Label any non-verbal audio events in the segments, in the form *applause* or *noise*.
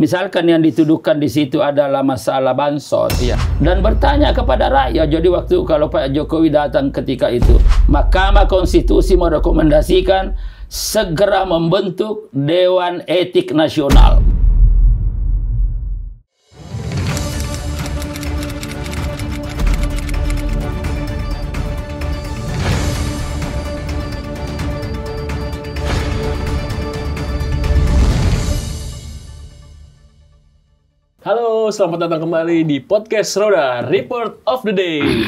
Misalkan yang dituduhkan di situ adalah masalah bansos ya. dan bertanya kepada rakyat. Jadi waktu kalau Pak Jokowi datang ketika itu, Mahkamah Konstitusi merekomendasikan segera membentuk Dewan Etik Nasional. selamat datang kembali di podcast Roda Report of the Day.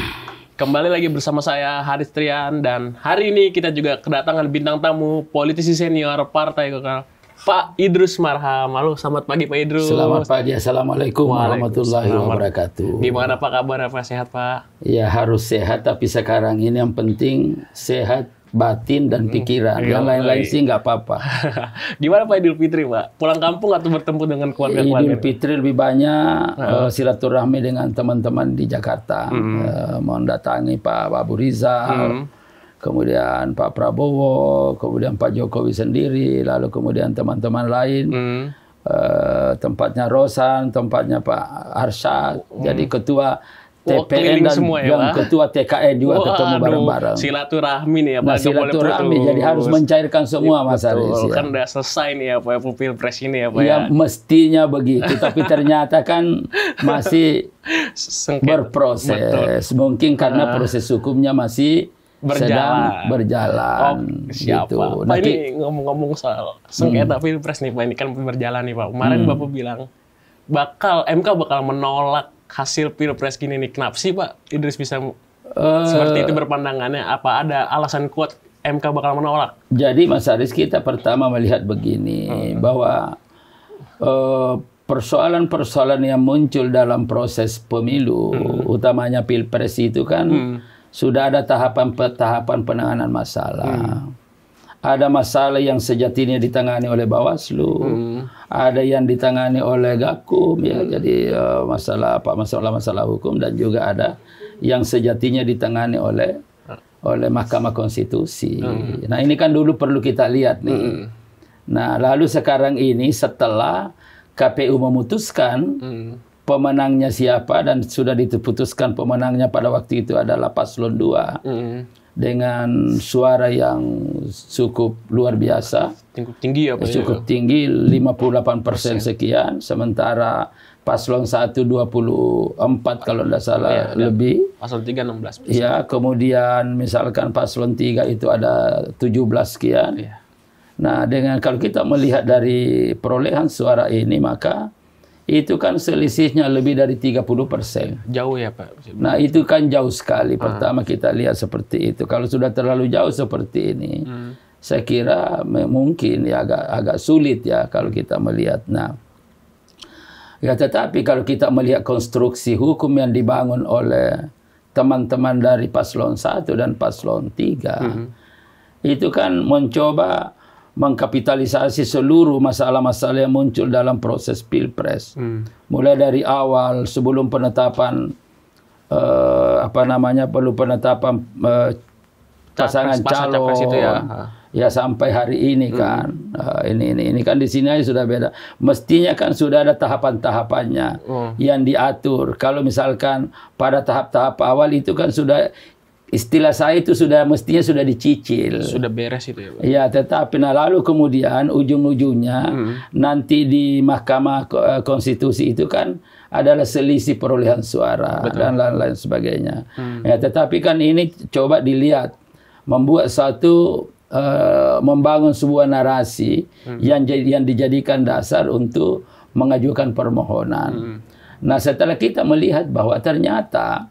Kembali lagi bersama saya Haris Trian dan hari ini kita juga kedatangan bintang tamu politisi senior Partai Golkar Pak Idrus Marham. Halo, selamat pagi Pak Idrus. Selamat pagi. Assalamualaikum warahmatullahi wabarakatuh. Gimana Pak kabar? Apa sehat Pak? Ya harus sehat tapi sekarang ini yang penting sehat batin dan hmm. pikiran. Hmm, yang lain-lain sih nggak apa-apa. *laughs* Gimana Pak Idul Fitri, Pak? Pulang kampung atau bertemu dengan keluarga-keluarga? Idul Fitri lebih banyak uh, silaturahmi dengan teman-teman di Jakarta. Hmm. Uh, mau datangi Pak Abu Rizal, hmm. kemudian Pak Prabowo, kemudian Pak Jokowi sendiri, lalu kemudian teman-teman lain. Hmm. Uh, tempatnya Rosan, tempatnya Pak Arsyad, hmm. jadi ketua TPN dan semua ya, yang ketua TKN e juga Wah, ketemu bareng-bareng. Silaturahmi nih ya nah, Pak. Nah, silaturahmi jadi harus mencairkan semua ya, Mas iya, Aris. Ya. Kan udah selesai nih ya Pak ya, pres ini ya Pak. Ya, ya mestinya begitu tapi ternyata kan masih Sengket. berproses. Betul. Mungkin karena ah. proses hukumnya masih berjalan. sedang berjalan. Oh, siapa? Gitu. Pak Nanti, ini ngomong-ngomong soal sengketa hmm. pilpres nih Pak ini kan berjalan nih Pak. Kemarin hmm. Bapak bilang bakal MK bakal menolak hasil pilpres gini nih, kenapa sih Pak Idris bisa uh, seperti itu berpandangannya? Apa ada alasan kuat MK bakal menolak? Jadi Mas Aris kita pertama melihat begini hmm. bahwa eh, persoalan-persoalan uh, yang muncul dalam proses pemilu, hmm. utamanya pilpres itu kan hmm. sudah ada tahapan-tahapan penanganan masalah. Hmm ada masalah yang sejatinya ditangani oleh Bawaslu, hmm. ada yang ditangani oleh Gakum ya. Hmm. Jadi uh, masalah apa masalah-masalah hukum dan juga ada yang sejatinya ditangani oleh oleh Mahkamah Konstitusi. Hmm. Nah, ini kan dulu perlu kita lihat nih. Hmm. Nah, lalu sekarang ini setelah KPU memutuskan hmm. pemenangnya siapa dan sudah diputuskan pemenangnya pada waktu itu adalah paslon 2. Hmm dengan suara yang cukup luar biasa. Cukup tinggi ya Pak? Cukup ya? tinggi, 58% sekian. Sementara paslon 1 24 kalau tidak salah ya, lebih. Paslon 3 16 persen. Ya, kemudian misalkan paslon 3 itu ada 17 sekian. Ya. Nah, dengan kalau kita melihat dari perolehan suara ini maka itu kan selisihnya lebih dari 30 persen. Jauh ya Pak? Nah itu kan jauh sekali. Ah. Pertama kita lihat seperti itu. Kalau sudah terlalu jauh seperti ini, hmm. saya kira mungkin ya agak agak sulit ya kalau kita melihat. Nah, ya tetapi kalau kita melihat konstruksi hukum yang dibangun oleh teman-teman dari paslon 1 dan paslon 3, hmm. itu kan mencoba mengkapitalisasi seluruh masalah-masalah yang muncul dalam proses pilpres. Hmm. Mulai dari awal sebelum penetapan uh, apa namanya perlu penetapan uh, pasangan calon. itu ya. Ya sampai hari ini hmm. kan, uh, ini ini ini kan di sini aja sudah beda. Mestinya kan sudah ada tahapan-tahapannya hmm. yang diatur. Kalau misalkan pada tahap-tahap awal itu kan sudah istilah saya itu sudah mestinya sudah dicicil. Sudah beres itu ya. Pak? Ya, tetapi nah lalu kemudian ujung-ujungnya hmm. nanti di Mahkamah eh, Konstitusi itu kan adalah selisih perolehan suara Betul. dan lain-lain sebagainya. Hmm. Ya, tetapi kan ini coba dilihat membuat satu uh, membangun sebuah narasi hmm. yang yang dijadikan dasar untuk mengajukan permohonan. Hmm. Nah, setelah kita melihat bahwa ternyata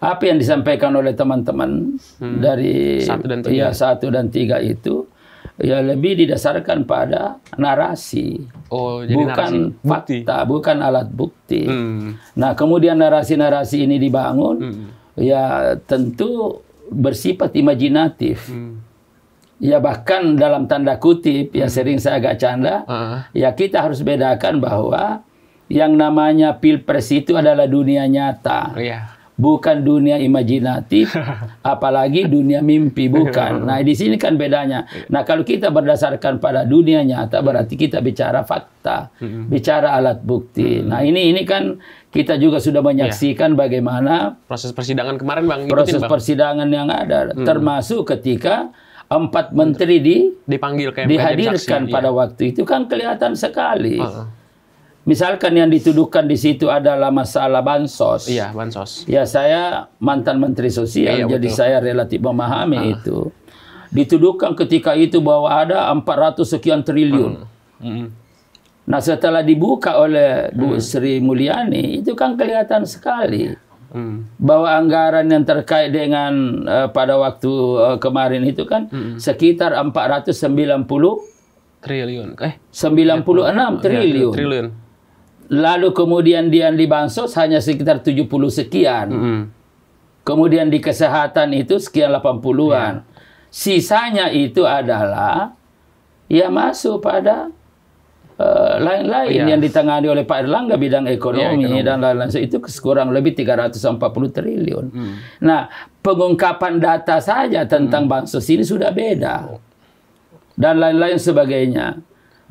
apa yang disampaikan oleh teman-teman hmm. dari satu dan tiga. ya satu dan tiga itu ya lebih didasarkan pada narasi, oh, jadi bukan narasi. Bukti. fakta, bukan alat bukti. Hmm. Nah kemudian narasi-narasi ini dibangun, hmm. ya tentu bersifat imajinatif. Hmm. Ya bahkan dalam tanda kutip, yang hmm. sering saya agak canda, uh. ya kita harus bedakan bahwa yang namanya pilpres itu adalah dunia nyata. Oh, yeah bukan dunia imajinatif, *laughs* apalagi dunia mimpi bukan. *laughs* Nah, di sini kan bedanya. Nah, kalau kita berdasarkan pada dunia nyata berarti kita bicara fakta, bicara alat bukti. Nah, ini ini kan kita juga sudah menyaksikan iya. bagaimana proses persidangan kemarin Bang proses persidangan yang ada termasuk ketika empat menteri di dipanggil dihadirkan pada ya. waktu itu kan kelihatan sekali. Uh -uh. Misalkan yang dituduhkan di situ adalah masalah bansos. Iya, bansos. Ya, saya mantan menteri sosial, iya, jadi betul. saya relatif memahami ah. itu. Dituduhkan ketika itu bahwa ada 400 sekian triliun. Mm. Mm. Nah, setelah dibuka oleh Bu mm. Sri Mulyani, itu kan kelihatan sekali. Mm. Bahwa anggaran yang terkait dengan uh, pada waktu uh, kemarin itu kan mm. sekitar 490 triliun. Eh, 96 iya, triliun. Ya, triliun. Lalu kemudian dia di bansos hanya sekitar 70 sekian. Mm -hmm. Kemudian di kesehatan itu sekian 80-an. Yeah. Sisanya itu adalah ya masuk pada eh, lain-lain uh, oh, yes. Iya. yang ditangani oleh Pak Erlangga bidang ya, ekonomi, yeah, ekonomi. dan lain-lain itu kurang lebih 340 triliun. Mm. Nah, pengungkapan data saja tentang mm. bansos ini sudah beda. Dan lain-lain sebagainya.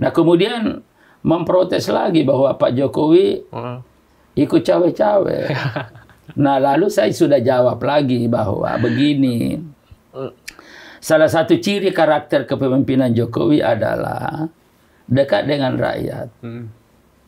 Nah, kemudian memprotes lagi bahwa Pak Jokowi hmm. ikut cawe-cawe. *laughs* nah, lalu saya sudah jawab lagi bahwa begini. Salah satu ciri karakter kepemimpinan Jokowi adalah dekat dengan rakyat. Hmm.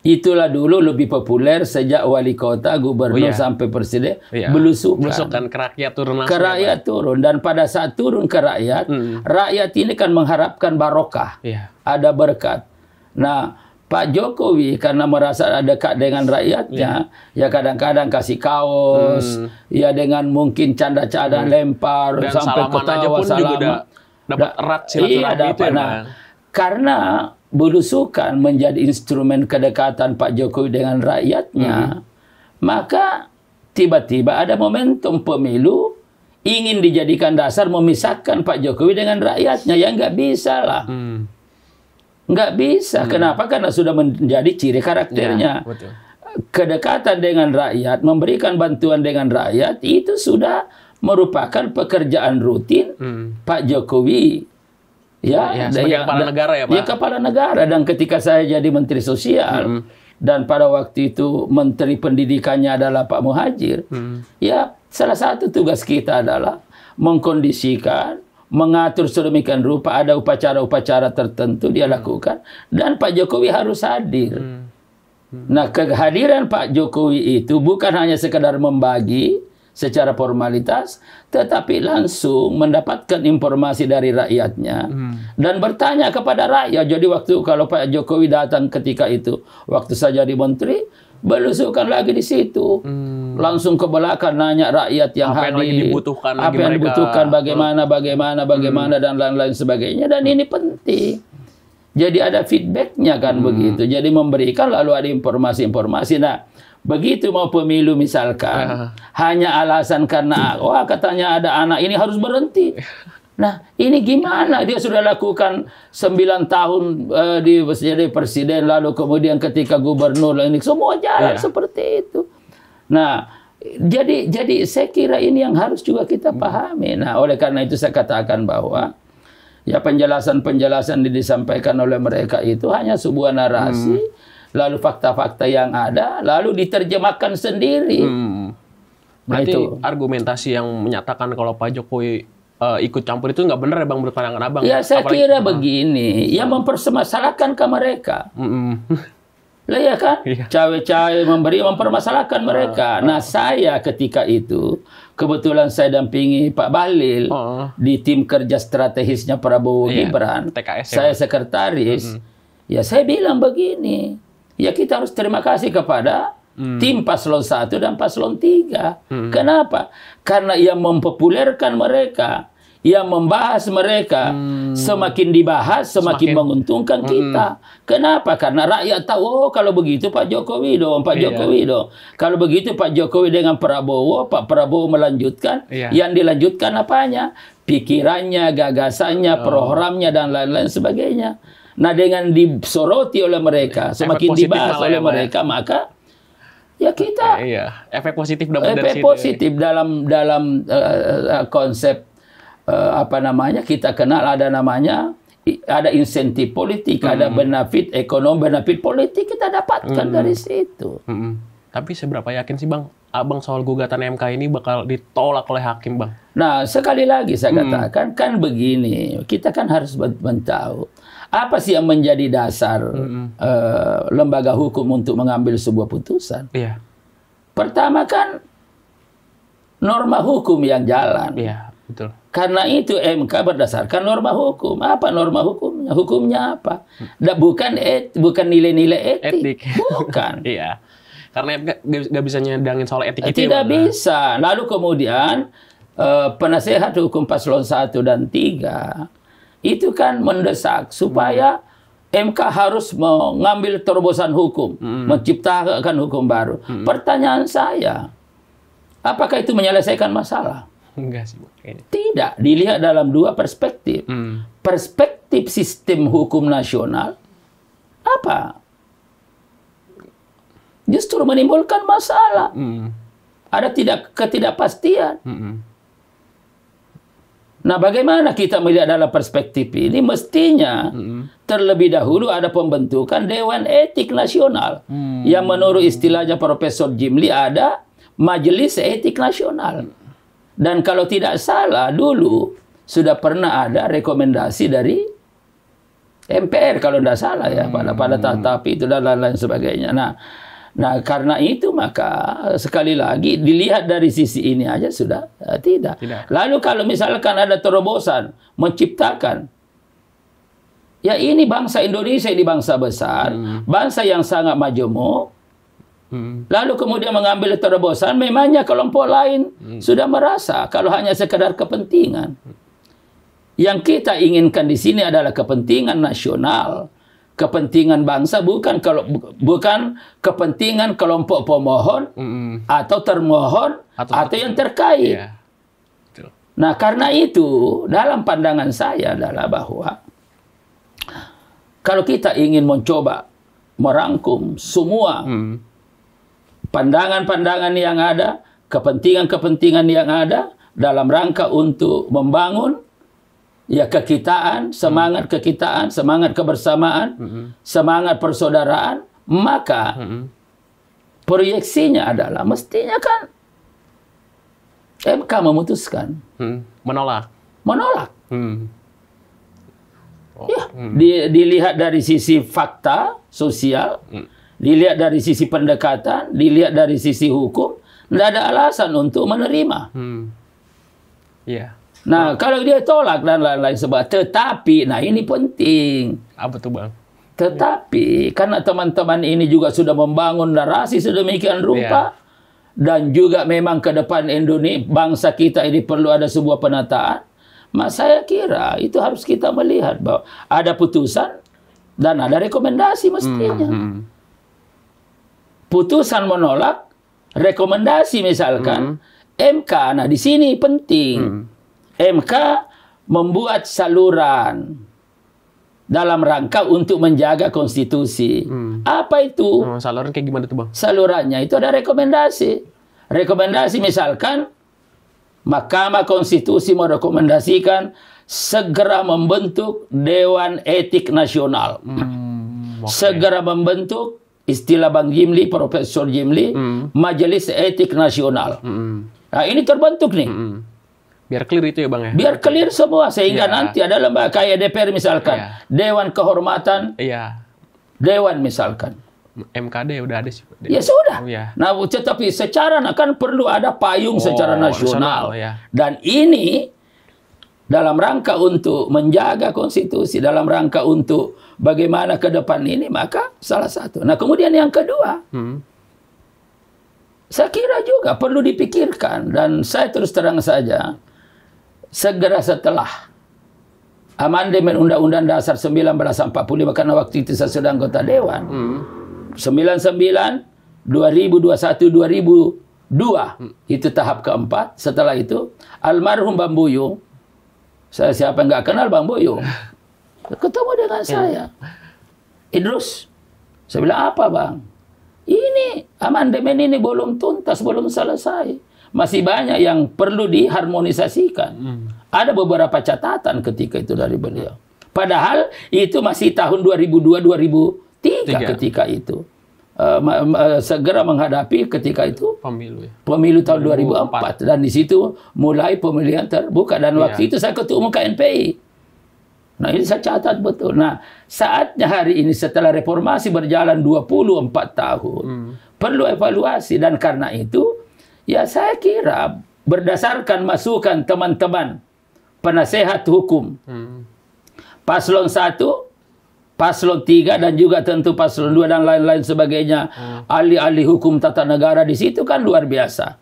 Itulah dulu lebih populer sejak wali kota, gubernur oh, iya. sampai presiden oh, iya. belusukan. Belusukan ke rakyat turun Ke rakyat apa? turun dan pada saat turun ke rakyat, hmm. rakyat ini kan mengharapkan barokah. Iya. Ada berkat. Nah, Pak Jokowi karena merasa dekat dengan rakyatnya, yeah. ya kadang-kadang kasih kaos, hmm. ya dengan mungkin canda-canda hmm. lempar Dan sampai ketawa aja pun juga dapat erat silaturahmi iya, itu ya, nah, Karena belusukan menjadi instrumen kedekatan Pak Jokowi dengan rakyatnya, hmm. maka tiba-tiba ada momentum pemilu ingin dijadikan dasar memisahkan Pak Jokowi dengan rakyatnya, ya nggak bisa lah. Hmm Nggak bisa. Hmm. Kenapa? Karena sudah menjadi ciri karakternya. Ya, betul. Kedekatan dengan rakyat, memberikan bantuan dengan rakyat itu sudah merupakan pekerjaan rutin hmm. Pak Jokowi. Ya, ya, ya sebagai ya, kepala negara ya Pak. Ya kepala negara dan ketika saya jadi menteri sosial hmm. dan pada waktu itu menteri pendidikannya adalah Pak Muhajir. Hmm. Ya, salah satu tugas kita adalah mengkondisikan mengatur sedemikian rupa ada upacara-upacara tertentu dia lakukan dan Pak Jokowi harus hadir. Hmm. Hmm. Nah, kehadiran Pak Jokowi itu bukan hanya sekedar membagi secara formalitas, tetapi langsung mendapatkan informasi dari rakyatnya hmm. dan bertanya kepada rakyat. Jadi waktu kalau Pak Jokowi datang ketika itu, waktu saya jadi menteri, belusukan lagi di situ. Hmm. Langsung ke belakang nanya rakyat yang apa hadir. Yang lagi dibutuhkan apa yang mereka. dibutuhkan, bagaimana, bagaimana, bagaimana, hmm. dan lain-lain sebagainya. Dan ini penting. Jadi ada feedbacknya kan hmm. begitu. Jadi memberikan lalu ada informasi-informasi. Nah, begitu mau pemilu misalkan, uh. *laughs* hanya alasan karena, wah katanya ada anak ini harus berhenti. *laughs* Nah, ini gimana? Dia sudah lakukan 9 tahun uh, di jadi presiden lalu kemudian ketika gubernur ini semua jalan yeah. seperti itu. Nah, jadi jadi saya kira ini yang harus juga kita hmm. pahami. Nah, oleh karena itu saya katakan bahwa ya penjelasan-penjelasan yang disampaikan oleh mereka itu hanya sebuah narasi hmm. lalu fakta-fakta yang ada lalu diterjemahkan sendiri. Hmm. Berarti nah, itu argumentasi yang menyatakan kalau Pak Jokowi uh, ikut campur itu nggak benar ya bang menurut pandangan abang. Ya saya Apalagi, kira begini, uh, yang mempermasalahkan ke mereka. Mm uh, *laughs* Lah ya kan? Iya. Cawe-cawe memberi mempermasalahkan mereka. Ah, ah. Nah, saya ketika itu kebetulan saya dampingi Pak Balil uh, di tim kerja strategisnya Prabowo iya, Gibran. TKS. Ya. Saya sekretaris. Mm -hmm. Ya saya bilang begini, ya kita harus terima kasih kepada Hmm. Tim paslon satu dan paslon 3. Hmm. Kenapa? Karena yang mempopulerkan mereka yang membahas mereka hmm. semakin dibahas semakin, semakin menguntungkan hmm. kita. Kenapa? Karena rakyat tahu oh kalau begitu Pak Jokowi dong, Pak iya. Jokowi dong. Kalau begitu Pak Jokowi dengan Prabowo, Pak Prabowo melanjutkan iya. yang dilanjutkan apanya? Pikirannya, gagasannya, oh. programnya dan lain-lain sebagainya. Nah, dengan disoroti oleh mereka, semakin dibahas ya, oleh ya, mereka, ya. maka ya kita iya. efek positif dapat efek dari ya. positif sini. dalam dalam uh, konsep uh, apa namanya kita kenal ada namanya ada insentif politik, hmm. ada benefit ekonomi, benefit politik kita dapatkan hmm. dari situ. Hmm. Tapi seberapa yakin sih bang, abang soal gugatan MK ini bakal ditolak oleh hakim bang? Nah sekali lagi saya hmm. katakan kan begini, kita kan harus mencau. apa sih yang menjadi dasar hmm. uh, lembaga hukum untuk mengambil sebuah putusan. Iya. Pertama kan norma hukum yang jalan. Iya betul. Karena itu MK berdasarkan norma hukum. Apa norma hukumnya? Hukumnya apa? Hmm. Da, bukan et, bukan nilai-nilai etik. etik. Bukan. *laughs* iya. Karena MK nggak bisa nyedangin soal etik itu. Ya, Tidak ya? bisa. Lalu kemudian eh, penasehat hukum paslon 1 dan 3 itu kan mendesak supaya hmm. MK harus mengambil terobosan hukum, hmm. menciptakan hukum baru. Hmm. Pertanyaan saya, apakah itu menyelesaikan masalah? Enggak sih, kayaknya. Tidak, dilihat dalam dua perspektif. Hmm. Perspektif sistem hukum nasional apa? Justru menimbulkan masalah. Hmm. Ada tidak ketidakpastian. Hmm. hmm. Nah, bagaimana kita melihat dalam perspektif ini? Mestinya hmm, hmm. terlebih dahulu ada pembentukan Dewan Etik Nasional hmm. yang menurut istilahnya Profesor Jimli ada Majelis Etik Nasional. Hmm dan kalau tidak salah dulu sudah pernah ada rekomendasi dari MPR kalau tidak salah ya hmm. pada pada tahap itu dan lain-lain sebagainya. Nah, Nah, karena itu maka sekali lagi dilihat dari sisi ini aja sudah ya, tidak. tidak. Lalu kalau misalkan ada terobosan menciptakan ya ini bangsa Indonesia ini bangsa besar, hmm. bangsa yang sangat majemuk Hmm. Lalu kemudian mengambil terobosan, memangnya kelompok lain hmm. sudah merasa kalau hanya sekedar kepentingan. Yang kita inginkan di sini adalah kepentingan nasional, kepentingan bangsa bukan kalau bukan kepentingan kelompok pemohon hmm. atau termohon atau, atau yang terkait. Yeah. Iya. Nah, karena itu dalam pandangan saya adalah bahwa kalau kita ingin mencoba merangkum semua hmm pandangan-pandangan yang ada, kepentingan-kepentingan yang ada dalam rangka untuk membangun ya kekitaan, semangat kekitaan, semangat kebersamaan, -hmm. semangat persaudaraan, maka -hmm. proyeksinya adalah mestinya kan MK memutuskan hmm. menolak. Menolak. Hmm. Ya, oh. Ya, hmm. Di, dilihat dari sisi fakta sosial. Hmm dilihat dari sisi pendekatan, dilihat dari sisi hukum, tidak ada alasan untuk menerima. Hmm. Yeah. Nah, wow. kalau dia tolak dan lain-lain sebab, tetapi, nah ini penting. Apa tuh bang? Tetapi yeah. karena teman-teman ini juga sudah membangun narasi sedemikian rupa yeah. dan juga memang ke depan Indonesia bangsa kita ini perlu ada sebuah penataan. Mas saya kira itu harus kita melihat bahwa ada putusan dan ada rekomendasi mestinya. Mm -hmm. hmm putusan menolak rekomendasi misalkan hmm. MK nah di sini penting. Hmm. MK membuat saluran dalam rangka untuk menjaga konstitusi. Hmm. Apa itu? Hmm, saluran kayak gimana tuh, Bang? Salurannya itu ada rekomendasi. Rekomendasi misalkan Mahkamah Konstitusi merekomendasikan segera membentuk Dewan Etik Nasional. Hmm, okay. Segera membentuk istilah Bang Jimli, Profesor Jimli, mm. Majelis Etik Nasional. Mm. Nah ini terbentuk nih. Mm. Biar clear itu ya Bang ya? Biar clear semua, sehingga yeah. nanti ada lembaga kayak DPR misalkan, yeah. Dewan Kehormatan, yeah. Dewan misalkan. MKD udah ada sih. Ya sudah. Oh, iya. yeah. Nah, tetapi secara kan perlu ada payung oh, secara nasional. nasional yeah. Iya. Dan ini dalam rangka untuk menjaga konstitusi, dalam rangka untuk bagaimana ke depan ini, maka salah satu. Nah, kemudian yang kedua, hmm. saya kira juga perlu dipikirkan, dan saya terus terang saja, segera setelah amandemen Undang-Undang Dasar 1945, karena waktu itu saya sudah anggota Dewan, hmm. 99, 2021, 2002, hmm. itu tahap keempat, setelah itu, almarhum Bambuyu, saya siapa yang nggak kenal Bang Boyo? *laughs* Ketemu dengan ya. saya. Idrus, saya bilang apa Bang? Ini amandemen ini belum tuntas, belum selesai. Masih banyak yang perlu diharmonisasikan. Hmm. Ada beberapa catatan ketika itu dari beliau. Padahal itu masih tahun 2002-2003 ketika itu uh, segera menghadapi ketika itu pemilu ya. pemilu tahun 2004, 2004 dan di situ mulai pemilihan terbuka dan ya. waktu itu saya ketua umum KNPI. Nah, ini saya catat betul. Nah, saatnya hari ini setelah reformasi berjalan 24 tahun, hmm. perlu evaluasi dan karena itu ya saya kira berdasarkan masukan teman-teman penasehat hukum. Hmm. Paslon satu paslon 3 dan juga tentu paslon 2 dan lain-lain sebagainya. Hmm. Ahli-ahli hukum tata negara di situ kan luar biasa.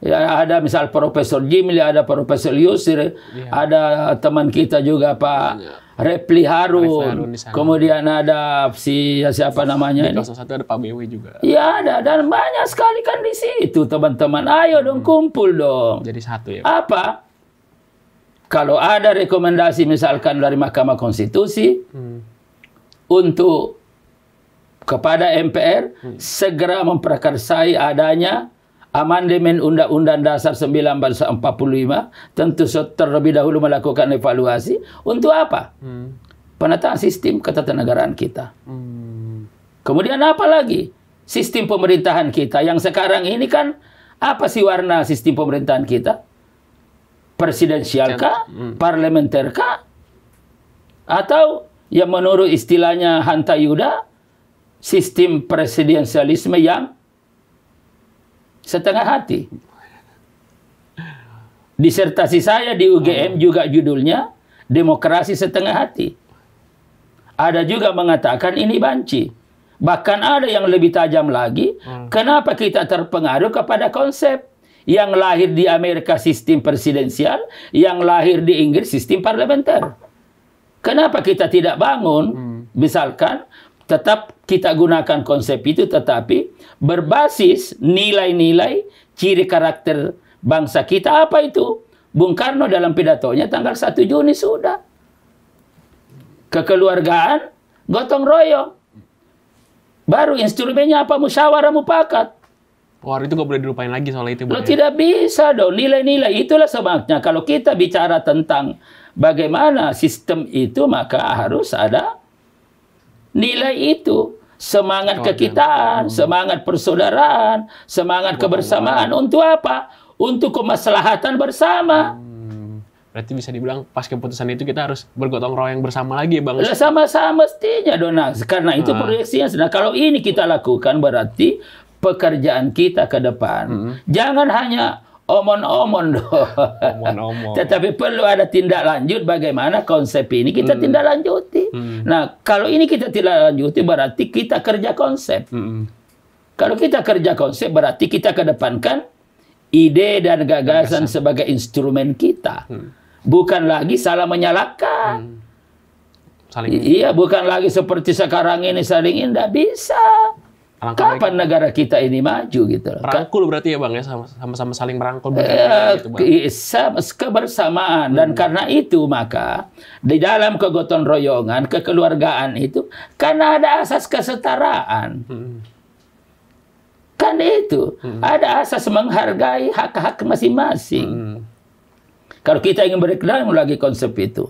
Ya, ada misal Profesor Jimli, ada Profesor Yusir, yeah. ada teman kita juga Pak yeah. Repli Harun. Kemudian ada si ya, siapa namanya di ini? satu ada Pak BW juga. Iya ada dan banyak sekali kan di situ teman-teman. Ayo hmm. dong kumpul dong. Jadi satu ya. Apa? Kalau ada rekomendasi misalkan dari Mahkamah Konstitusi, hmm untuk kepada MPR hmm. segera memperkarsai adanya amandemen Undang-Undang Dasar 1945 tentu terlebih dahulu melakukan evaluasi untuk apa? Hmm. Penataan sistem ketatanegaraan kita. Hmm. Kemudian apa lagi? Sistem pemerintahan kita yang sekarang ini kan apa sih warna sistem pemerintahan kita? Presidensialkah? Parlementerkah? Hmm. Parlementerkah? Atau yang menurut istilahnya Hanta Yuda sistem presidensialisme yang setengah hati. Disertasi saya di UGM juga judulnya demokrasi setengah hati. Ada juga mengatakan ini banci. Bahkan ada yang lebih tajam lagi, hmm. kenapa kita terpengaruh kepada konsep yang lahir di Amerika sistem presidensial, yang lahir di Inggris sistem parlementer. Kenapa kita tidak bangun? Hmm. Misalkan tetap kita gunakan konsep itu tetapi berbasis nilai-nilai ciri karakter bangsa kita apa itu? Bung Karno dalam pidatonya tanggal 1 Juni sudah. Kekeluargaan, gotong royong. Baru instrumennya apa? Musyawarah mufakat. Wah, itu gak boleh dilupain lagi soal itu. Lo ya? tidak bisa dong. Nilai-nilai itulah sebabnya. Kalau kita bicara tentang bagaimana sistem itu, maka harus ada nilai itu. Semangat oh, kekitaan, hmm. semangat persaudaraan, semangat kebersamaan. Untuk apa? Untuk kemaslahatan bersama. Hmm. Berarti bisa dibilang pas keputusan itu kita harus bergotong royong bersama lagi ya Bang. Sama-sama mestinya Dona. Karena itu ah. proyeksinya. Nah, kalau ini kita lakukan berarti pekerjaan kita ke depan. Hmm. Jangan hanya omon-omon dong. *laughs* Tetapi perlu ada tindak lanjut bagaimana konsep ini kita hmm. tindak lanjuti. Hmm. Nah, kalau ini kita tindak lanjuti berarti kita kerja konsep. Hmm. Kalau kita kerja konsep berarti kita kedepankan ide dan gagasan, gagasan. sebagai instrumen kita. Hmm. Bukan lagi salah menyalahkan. Hmm. Saling... Iya, bukan lagi seperti sekarang ini saling indah bisa. Alangkah Kapan baik. negara kita ini maju gitu loh. Rangkul berarti ya Bang ya sama-sama saling merangkul berdampingan uh, eh, gitu Bang. kebersamaan hmm. dan karena itu maka di dalam kegotong royongan, kekeluargaan itu karena ada asas kesetaraan. Hmm. Kan itu hmm. ada asas menghargai hak-hak masing-masing. Hmm. Kalau kita ingin berkenan lagi konsep itu.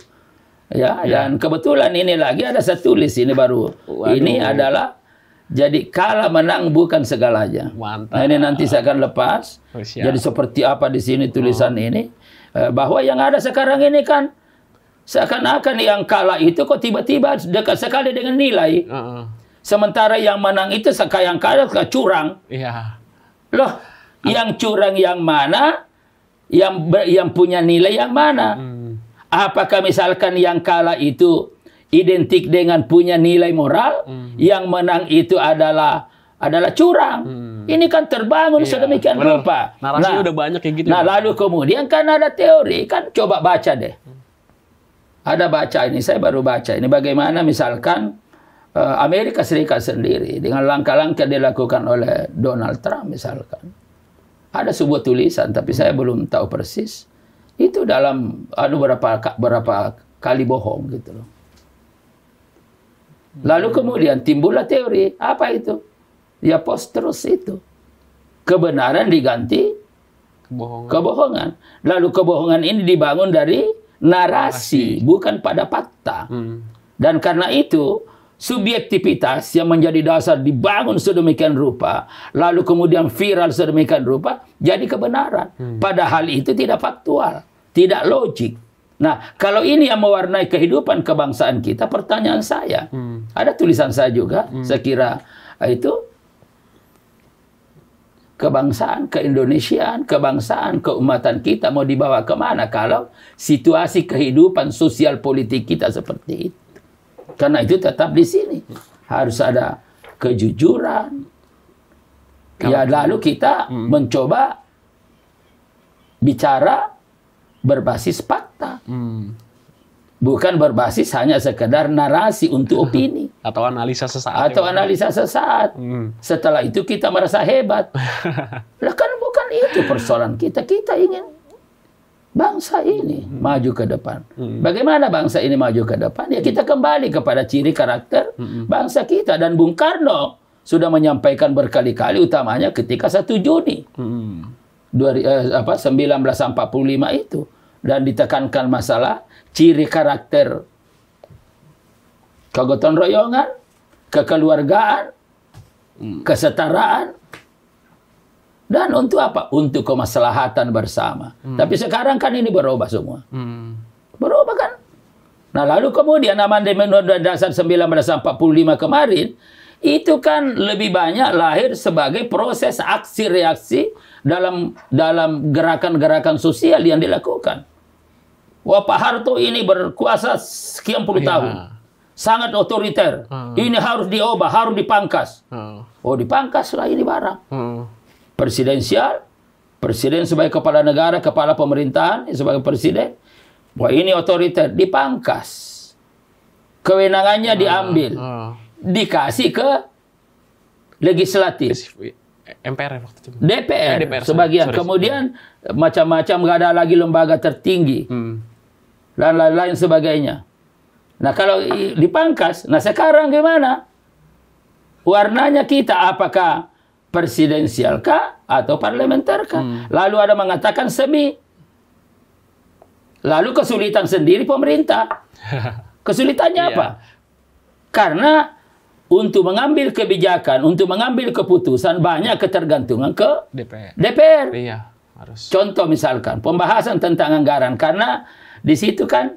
Ya, ya, dan kebetulan ini lagi ada satu list ini baru. Waduh. Ini adalah jadi kalah menang bukan segalanya. Mantap. Nah, ini nanti saya akan lepas. Oh, Jadi seperti apa di sini tulisan oh. ini eh, bahwa yang ada sekarang ini kan seakan-akan yang kalah itu kok tiba-tiba dekat sekali dengan nilai. Uh -uh. Sementara yang menang itu yang kalah curang. Iya. Yeah. Loh, uh. yang curang yang mana? Yang ber, yang punya nilai yang mana? Hmm. Apakah misalkan yang kalah itu identik dengan punya nilai moral hmm. yang menang itu adalah adalah curang. Hmm. Ini kan terbangun iya, sedemikian bener. rupa. Narasi nah, udah banyak yang gitu. Ya, nah, ya. lalu kemudian kan ada teori, kan coba baca deh. Ada baca ini, saya baru baca. Ini bagaimana misalkan eh, Amerika Serikat sendiri dengan langkah-langkah dilakukan oleh Donald Trump misalkan. Ada sebuah tulisan tapi saya belum tahu persis. Itu dalam aduh berapa berapa kali bohong gitu loh. Lalu kemudian timbullah teori, apa itu? Ya post itu. Kebenaran diganti kebohongan. kebohongan. Lalu kebohongan ini dibangun dari narasi, narasi. bukan pada fakta. Hmm. Dan karena itu, subjektivitas yang menjadi dasar dibangun sedemikian rupa, lalu kemudian viral sedemikian rupa, jadi kebenaran. Hmm. Padahal itu tidak faktual, tidak logik. Nah, kalau ini yang mewarnai kehidupan kebangsaan kita, pertanyaan saya, hmm. ada tulisan saya juga, hmm. saya kira ah, itu kebangsaan, keindonesiaan, kebangsaan, keumatan kita mau dibawa kemana kalau situasi kehidupan sosial politik kita seperti itu. Karena itu tetap di sini harus ada kejujuran. Kamu ya lalu kita hmm. mencoba bicara berbasis fakta. Hmm. Bukan berbasis hanya sekedar narasi untuk *laughs* opini atau analisa sesaat. Atau ya, analisa sesaat. Hmm. Setelah itu kita merasa hebat. *laughs* lah kan bukan itu persoalan kita. Kita ingin bangsa ini hmm. maju ke depan. Hmm. Bagaimana bangsa ini maju ke depan? Ya kita hmm. kembali kepada ciri karakter hmm. bangsa kita dan Bung Karno sudah menyampaikan berkali-kali utamanya ketika satu Juni. Hmm dua, eh, puluh 1945 itu dan ditekankan masalah ciri karakter kegotong royongan, kekeluargaan, hmm. kesetaraan dan untuk apa? Untuk kemaslahatan bersama. Hmm. Tapi sekarang kan ini berubah semua. Hmm. Berubah kan? Nah, lalu kemudian amandemen Undang-Undang Dasar 1945 kemarin itu kan lebih banyak lahir sebagai proses aksi reaksi dalam dalam gerakan-gerakan sosial yang dilakukan. Wah Pak Harto ini berkuasa sekian puluh yeah. tahun, sangat otoriter. Hmm. Ini harus diubah, harus dipangkas. Hmm. Oh lah ini barang. Hmm. Presidensial, presiden sebagai kepala negara, kepala pemerintahan sebagai presiden. Wah ini otoriter, dipangkas. Kewenangannya diambil, dikasih ke legislatif. Iya. MPR ya waktu itu. DPR, eh, DPR sebagian. Sorry, Kemudian eh, macam-macam nggak ada lagi lembaga tertinggi hmm. dan lain-lain sebagainya. Nah kalau dipangkas, nah sekarang gimana? Warnanya kita apakah presidensial kah atau parlementer kah? Hmm. Lalu ada mengatakan semi. Lalu kesulitan sendiri pemerintah. *laughs* Kesulitannya iya. apa? Karena untuk mengambil kebijakan, untuk mengambil keputusan banyak ketergantungan ke DPR. DPR. Iya, harus. Contoh misalkan pembahasan tentang anggaran karena di situ kan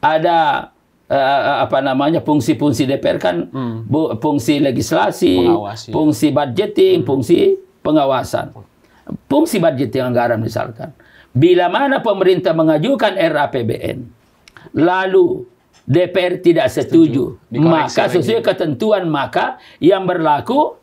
ada uh, apa namanya fungsi-fungsi DPR kan hmm. bu, fungsi legislasi, Pengawasi. fungsi budgeting, hmm. fungsi pengawasan. Fungsi budgeting anggaran misalkan. Bila mana pemerintah mengajukan RAPBN lalu DPR tidak setuju, setuju. maka sesuai ketentuan maka yang berlaku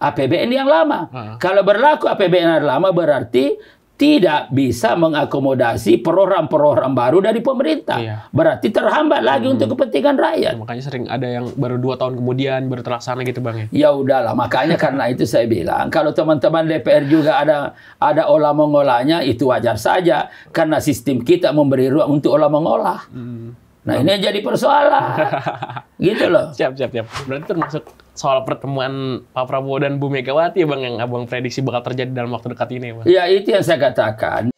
APBN yang lama. Uh -huh. Kalau berlaku APBN yang lama berarti tidak bisa mengakomodasi program-program baru dari pemerintah. Iya. Berarti terhambat lagi hmm. untuk kepentingan rakyat. Ya, makanya sering ada yang baru dua tahun kemudian baru terlaksana gitu bang ya. Ya udahlah, makanya karena itu saya bilang kalau teman-teman DPR juga ada ada olah mengolahnya itu wajar saja karena sistem kita memberi ruang untuk olah mengolah. Hmm. Nah ini jadi persoalan, *laughs* gitu loh. Siap, siap, siap. Berarti termasuk soal pertemuan Pak Prabowo dan Bu Megawati ya, bang yang abang prediksi bakal terjadi dalam waktu dekat ini ya, bang. Ya itu yang saya katakan.